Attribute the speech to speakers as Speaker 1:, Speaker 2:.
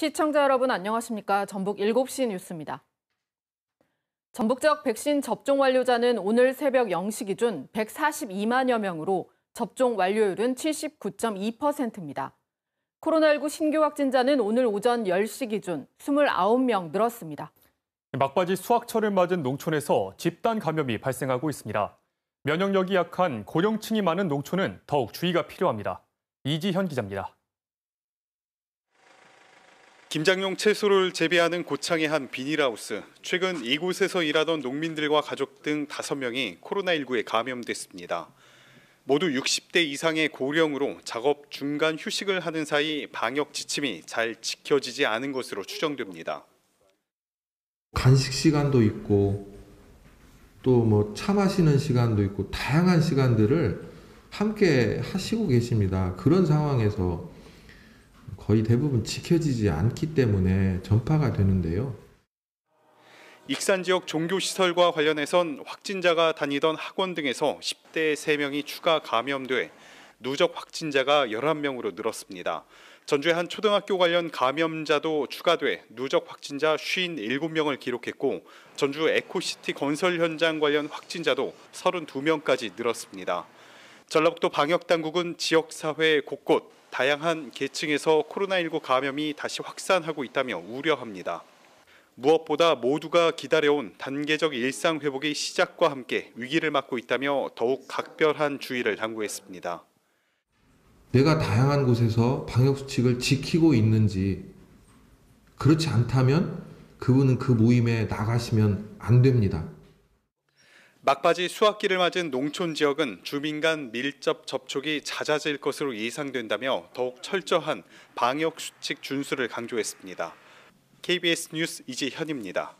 Speaker 1: 시청자 여러분 안녕하십니까? 전북 7시 뉴스입니다. 전북 지역 백신 접종 완료자는 오늘 새벽 0시 기준 142만여 명으로 접종 완료율은 79.2%입니다. 코로나19 신규 확진자는 오늘 오전 10시 기준 29명 늘었습니다.
Speaker 2: 막바지 수확철을 맞은 농촌에서 집단 감염이 발생하고 있습니다. 면역력이 약한 고령층이 많은 농촌은 더욱 주의가 필요합니다. 이지현 기자입니다. 김장용 채소를 재배하는 고창의 한 비닐하우스. 최근 이곳에서 일하던 농민들과 가족 등 5명이 코로나19에 감염됐습니다. 모두 60대 이상의 고령으로 작업 중간 휴식을 하는 사이 방역 지침이 잘 지켜지지 않은 것으로 추정됩니다.
Speaker 3: 간식 시간도 있고 또 뭐 차 마시는 시간도 있고 다양한 시간들을 함께 하시고 계십니다. 그런 상황에서 거의 대부분 지켜지지 않기 때문에 전파가 되는데요.
Speaker 2: 익산 지역 종교 시설과 관련해선 확진자가 다니던 학원 등에서 10대 3명이 추가 감염돼 누적 확진자가 11명으로 늘었습니다. 전주의 한 초등학교 관련 감염자도 추가돼 누적 확진자 57명을 기록했고 전주 에코시티 건설 현장 관련 확진자도 32명까지 늘었습니다. 전라북도 방역당국은 지역사회 곳곳 다양한 계층에서 코로나19 감염이 다시 확산하고 있다며 우려합니다. 무엇보다 모두가 기다려온 단계적 일상 회복의 시작과 함께 위기를 맞고 있다며 더욱 각별한 주의를 당부했습니다.
Speaker 3: 내가 다양한 곳에서 방역 수칙을 지키고 있는지 그렇지 않다면 그분은 그 모임에 나가시면 안 됩니다.
Speaker 2: 막바지 수확기를 맞은 농촌 지역은 주민 간 밀접 접촉이 잦아질 것으로 예상된다며 더욱 철저한 방역 수칙 준수를 강조했습니다. KBS 뉴스 이지현입니다.